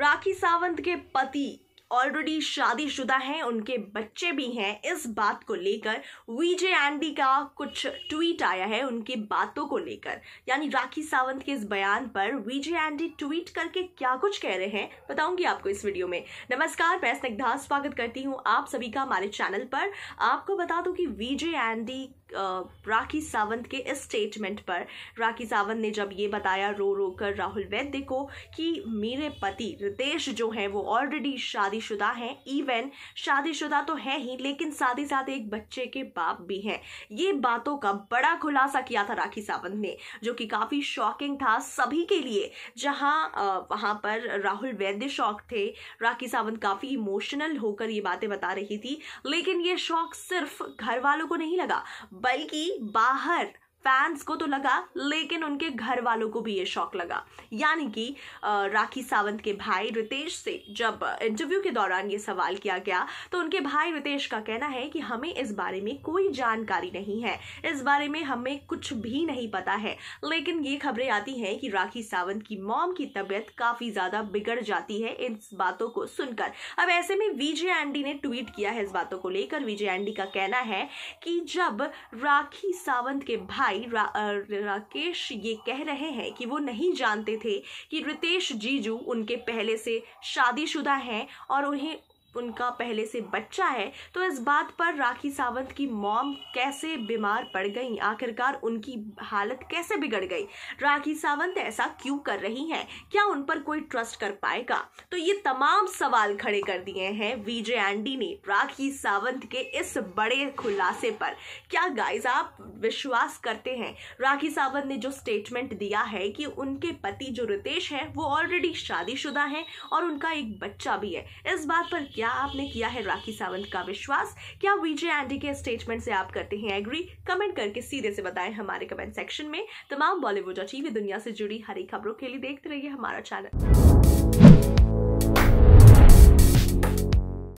राखी सावंत के पति ऑलरेडी शादीशुदा हैं उनके बच्चे भी हैं इस बात को लेकर वीजे एंडी का कुछ ट्वीट आया है उनके बातों को लेकर यानी राखी सावंत के इस बयान पर वीजे एंडी ट्वीट करके क्या कुछ कह रहे हैं बताऊंगी आपको इस वीडियो में नमस्कार मैं स्निग्धा स्वागत करती हूँ आप सभी का हमारे चैनल पर आपको बता दूं कि वीजे एंडी राखी सावंत के इस स्टेटमेंट पर राखी सावंत ने जब ये बताया रो रो कर राहुल वैद्य को कि मेरे पति रितेश जो हैं वो ऑलरेडी शादीशुदा हैं इवन शादीशुदा तो है ही लेकिन साथ ही साथ एक बच्चे के बाप भी हैं ये बातों का बड़ा खुलासा किया था राखी सावंत ने जो कि काफ़ी शॉकिंग था सभी के लिए जहाँ वहाँ पर राहुल वैद्य शॉक थे राखी सावंत काफ़ी इमोशनल होकर ये बातें बता रही थी लेकिन ये शौक सिर्फ घर वालों को नहीं लगा बल्कि बाहर फैंस को तो लगा लेकिन उनके घर वालों को भी ये शौक लगा यानी कि राखी सावंत के भाई रितेश से जब इंटरव्यू के दौरान ये सवाल किया गया तो उनके भाई रितेश का कहना है कि हमें इस बारे में कोई जानकारी नहीं है इस बारे में हमें कुछ भी नहीं पता है लेकिन ये खबरें आती हैं कि राखी सावंत की मॉम की तबीयत काफी ज्यादा बिगड़ जाती है इन बातों को सुनकर अब ऐसे में विजय एंडी ने ट्वीट किया है इस बातों को लेकर विजय एंडी का कहना है कि जब राखी सावंत के भाई भाई रा, राकेश ये कह रहे हैं कि वो नहीं जानते थे कि रितेश जीजू उनके पहले से शादीशुदा हैं और उन्हें उनका पहले से बच्चा है तो इस बात पर राखी सावंत की मॉम कैसे बीमार पड़ गई आखिरकार उनकी हालत कैसे बिगड़ गई राखी सावंत ऐसा क्यों कर रही हैं क्या उन पर कोई ट्रस्ट कर पाएगा तो ये तमाम सवाल खड़े कर दिए हैं विजय एंडी ने राखी सावंत के इस बड़े खुलासे पर क्या गाइज आप विश्वास करते हैं राखी सावंत ने जो स्टेटमेंट दिया है कि उनके पति जो रितेश है वो ऑलरेडी शादीशुदा है और उनका एक बच्चा भी है इस बात पर क्या क्या आपने किया है राखी सावंत का विश्वास क्या विजय एंडी के स्टेटमेंट से आप करते हैं एग्री कमेंट करके सीधे से बताएं हमारे कमेंट सेक्शन में तमाम बॉलीवुड और टीवी दुनिया से जुड़ी हरी खबरों के लिए देखते रहिए हमारा चैनल